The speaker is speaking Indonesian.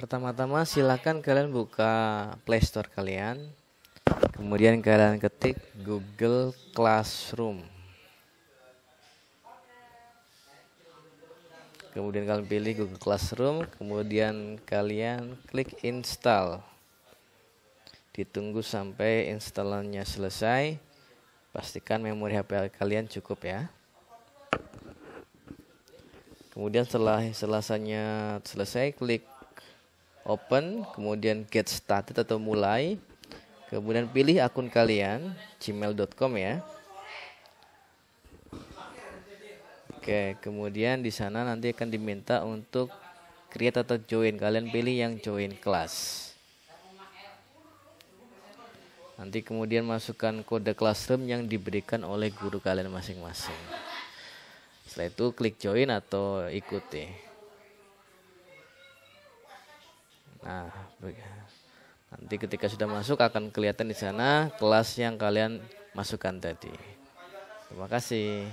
Pertama-tama silahkan kalian buka Play Store kalian. Kemudian kalian ketik Google Classroom. Kemudian kalian pilih Google Classroom, kemudian kalian klik install. Ditunggu sampai instalannya selesai. Pastikan memori HP kalian cukup ya. Kemudian setelah selesainya selesai klik open, kemudian get started atau mulai, kemudian pilih akun kalian, gmail.com ya. Oke, kemudian di sana nanti akan diminta untuk create atau join. Kalian pilih yang join kelas. Nanti kemudian masukkan kode classroom yang diberikan oleh guru kalian masing-masing. Setelah itu klik join atau ikuti. Nah, nanti ketika sudah masuk akan kelihatan di sana kelas yang kalian masukkan tadi. Terima kasih.